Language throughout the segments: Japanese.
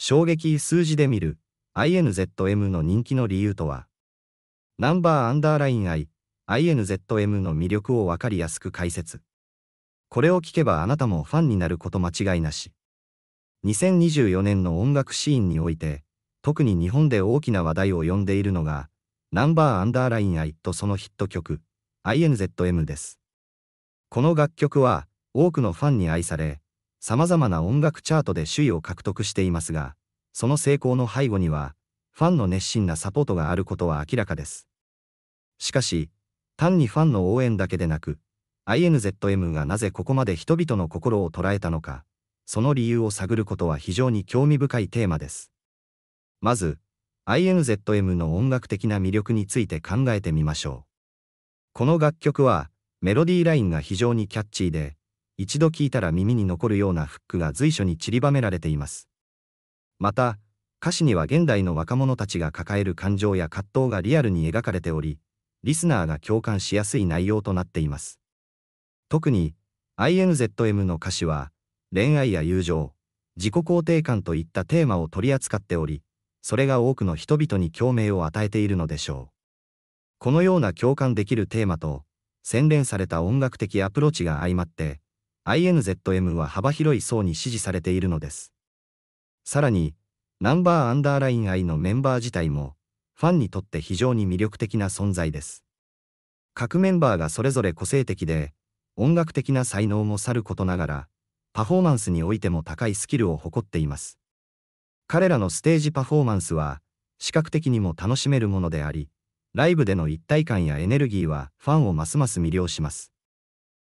衝撃数字で見る INZM の人気の理由とは、ナンバーアンダーライン I、INZM の魅力をわかりやすく解説。これを聞けばあなたもファンになること間違いなし。2024年の音楽シーンにおいて、特に日本で大きな話題を呼んでいるのが、ナンバーアンダーライン I とそのヒット曲、INZM です。この楽曲は、多くのファンに愛され、様々な音楽チャートで首位を獲得していますが、その成功の背後には、ファンの熱心なサポートがあることは明らかです。しかし、単にファンの応援だけでなく、INZM がなぜここまで人々の心を捉えたのか、その理由を探ることは非常に興味深いテーマです。まず、INZM の音楽的な魅力について考えてみましょう。この楽曲は、メロディーラインが非常にキャッチーで、一度聞いたら耳に残るようなフックが随所に散りばめられています。また、歌詞には現代の若者たちが抱える感情や葛藤がリアルに描かれており、リスナーが共感しやすい内容となっています。特に、INZM の歌詞は、恋愛や友情、自己肯定感といったテーマを取り扱っており、それが多くの人々に共鳴を与えているのでしょう。このような共感できるテーマと、洗練された音楽的アプローチが相まって、INZM は幅広い層に支持されているのです。さらに、ナンバーアンダーライン I のメンバー自体も、ファンにとって非常に魅力的な存在です。各メンバーがそれぞれ個性的で、音楽的な才能もさることながら、パフォーマンスにおいても高いスキルを誇っています。彼らのステージパフォーマンスは、視覚的にも楽しめるものであり、ライブでの一体感やエネルギーはファンをますます魅了します。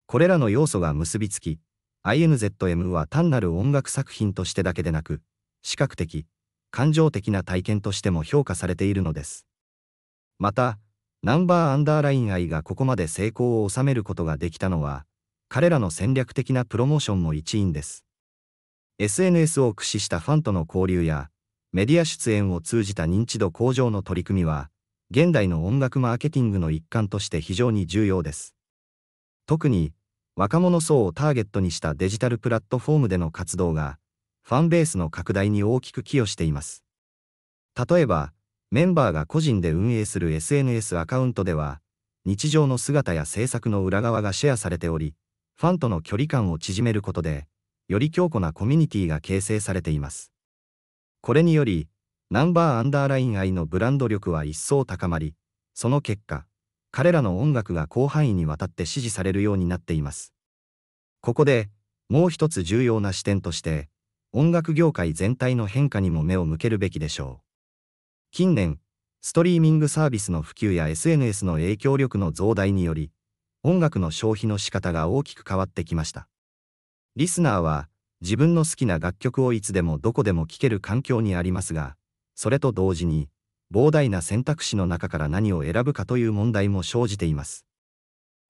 これらの要素が結びつき、INZM は単なる音楽作品としてだけでなく、視覚的、感情的な体験としても評価されているのです。また、ナンバーアンダーライン愛がここまで成功を収めることができたのは、彼らの戦略的なプロモーションも一因です。SNS を駆使したファンとの交流や、メディア出演を通じた認知度向上の取り組みは、現代の音楽マーケティングの一環として非常に重要です。特に、若者層をターゲットにしたデジタルプラットフォームでの活動が、ファンベースの拡大に大きく寄与しています。例えば、メンバーが個人で運営する SNS アカウントでは、日常の姿や制作の裏側がシェアされており、ファンとの距離感を縮めることで、より強固なコミュニティが形成されています。これにより、ナンバーアンダーライン愛のブランド力は一層高まり、その結果、彼らの音楽が広範囲にわたって支持されるようになっています。ここで、もう一つ重要な視点として、音楽業界全体の変化にも目を向けるべきでしょう。近年、ストリーミングサービスの普及や SNS の影響力の増大により、音楽の消費の仕方が大きく変わってきました。リスナーは、自分の好きな楽曲をいつでもどこでも聴ける環境にありますが、それと同時に、膨大な選択肢の中から何を選ぶかという問題も生じています。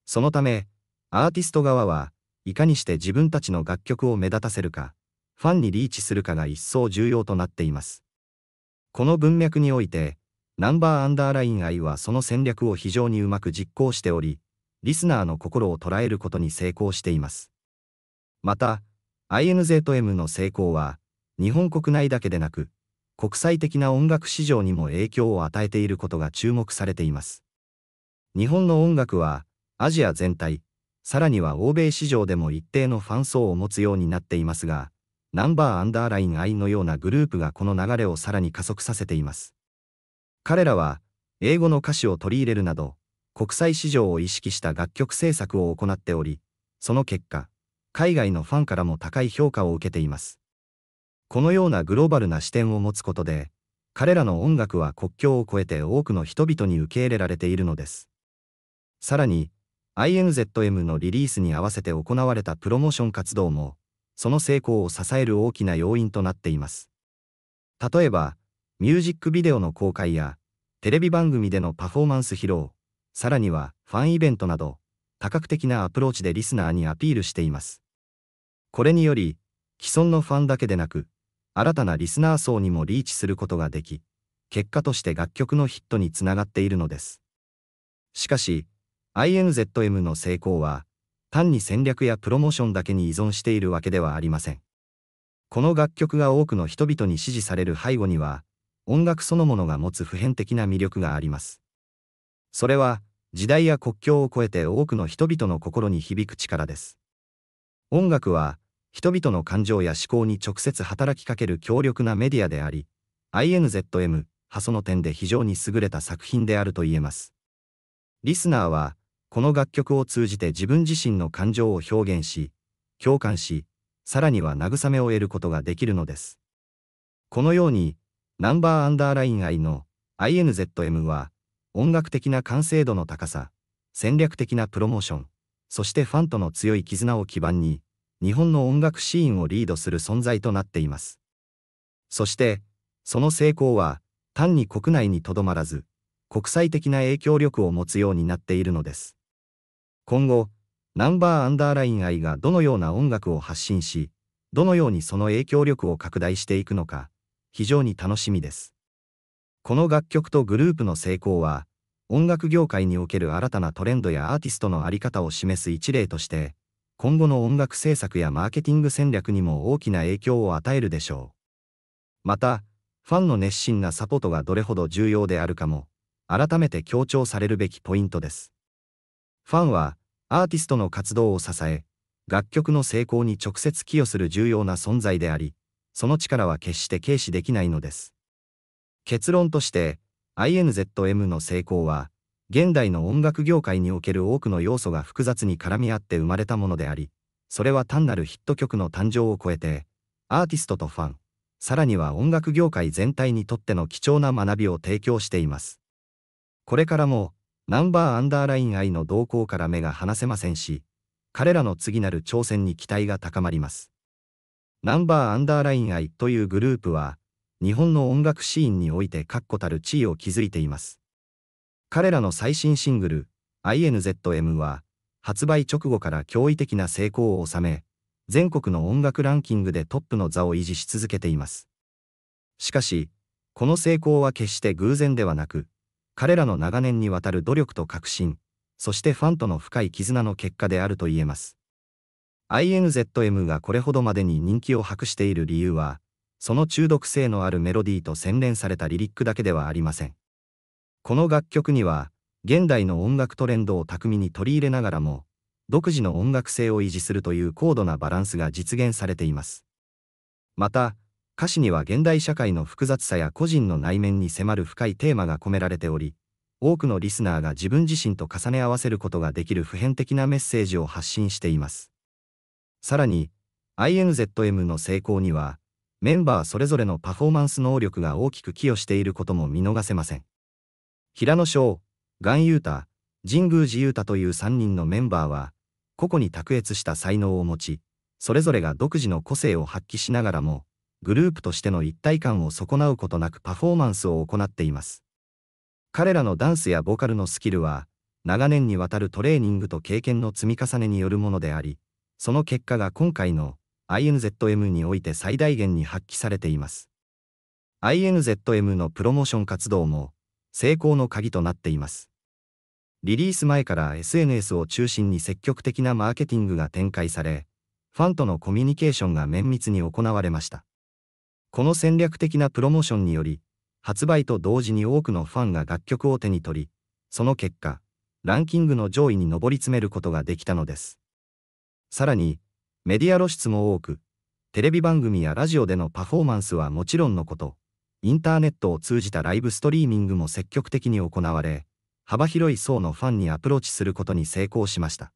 そのため、アーティスト側はいかにして自分たちの楽曲を目立たせるか、ファンにリーチするかが一層重要となっています。この文脈において、ナンバーアンダーライン愛はその戦略を非常にうまく実行しており、リスナーの心を捉えることに成功しています。また、INZ M の成功は、日本国内だけでなく、国際的な音楽市場にも影響を与えていることが注目されています。日本の音楽はアジア全体、さらには欧米市場でも一定のファン層を持つようになっていますが、ナンバーアンダーライン I のようなグループがこの流れをさらに加速させています。彼らは英語の歌詞を取り入れるなど、国際市場を意識した楽曲制作を行っており、その結果、海外のファンからも高い評価を受けています。このようなグローバルな視点を持つことで、彼らの音楽は国境を越えて多くの人々に受け入れられているのです。さらに、INZM のリリースに合わせて行われたプロモーション活動も、その成功を支える大きな要因となっています。例えば、ミュージックビデオの公開や、テレビ番組でのパフォーマンス披露、さらにはファンイベントなど、多角的なアプローチでリスナーにアピールしています。これにより、既存のファンだけでなく、新たなリスナー層にもリーチすることができ、結果として楽曲のヒットにつながっているのです。しかし、INZM の成功は、単に戦略やプロモーションだけに依存しているわけではありません。この楽曲が多くの人々に支持される背後には、音楽そのものが持つ普遍的な魅力があります。それは、時代や国境を超えて多くの人々の心に響く力です。音楽は、人々の感情や思考に直接働きかける強力なメディアであり、INZM、はその点で非常に優れた作品であると言えます。リスナーは、この楽曲を通じて自分自身の感情を表現し、共感し、さらには慰めを得ることができるのです。このように、ナンバーアンダーライン I の INZM は、音楽的な完成度の高さ、戦略的なプロモーション、そしてファンとの強い絆を基盤に、日本の音楽シーンをリードする存在となっています。そして、その成功は、単に国内にとどまらず、国際的な影響力を持つようになっているのです。今後、ナンバーアンダーライン愛がどのような音楽を発信し、どのようにその影響力を拡大していくのか、非常に楽しみです。この楽曲とグループの成功は、音楽業界における新たなトレンドやアーティストの在り方を示す一例として、今後の音楽制作やマーケティング戦略にも大きな影響を与えるでしょう。また、ファンの熱心なサポートがどれほど重要であるかも、改めて強調されるべきポイントです。ファンは、アーティストの活動を支え、楽曲の成功に直接寄与する重要な存在であり、その力は決して軽視できないのです。結論として、INZM の成功は、現代の音楽業界における多くの要素が複雑に絡み合って生まれたものであり、それは単なるヒット曲の誕生を超えて、アーティストとファン、さらには音楽業界全体にとっての貴重な学びを提供しています。これからも、ナンバーアンダーライン愛の動向から目が離せませんし、彼らの次なる挑戦に期待が高まります。ナンバーアンダーライン愛というグループは、日本の音楽シーンにおいて確固たる地位を築いています。彼らの最新シングル、INZM は、発売直後から驚異的な成功を収め、全国の音楽ランキングでトップの座を維持し続けています。しかし、この成功は決して偶然ではなく、彼らの長年にわたる努力と革新、そしてファンとの深い絆の結果であると言えます。INZM がこれほどまでに人気を博している理由は、その中毒性のあるメロディーと洗練されたリリックだけではありません。この楽曲には、現代の音楽トレンドを巧みに取り入れながらも、独自の音楽性を維持するという高度なバランスが実現されています。また、歌詞には現代社会の複雑さや個人の内面に迫る深いテーマが込められており、多くのリスナーが自分自身と重ね合わせることができる普遍的なメッセージを発信しています。さらに、INZM の成功には、メンバーそれぞれのパフォーマンス能力が大きく寄与していることも見逃せません。平野翔、岩優太、神宮寺優太という3人のメンバーは、個々に卓越した才能を持ち、それぞれが独自の個性を発揮しながらも、グループとしての一体感を損なうことなくパフォーマンスを行っています。彼らのダンスやボーカルのスキルは、長年にわたるトレーニングと経験の積み重ねによるものであり、その結果が今回の INZM において最大限に発揮されています。INZM のプロモーション活動も、成功の鍵となっています。リリース前から SNS を中心に積極的なマーケティングが展開され、ファンとのコミュニケーションが綿密に行われました。この戦略的なプロモーションにより、発売と同時に多くのファンが楽曲を手に取り、その結果、ランキングの上位に上り詰めることができたのです。さらに、メディア露出も多く、テレビ番組やラジオでのパフォーマンスはもちろんのこと、インターネットを通じたライブストリーミングも積極的に行われ、幅広い層のファンにアプローチすることに成功しました。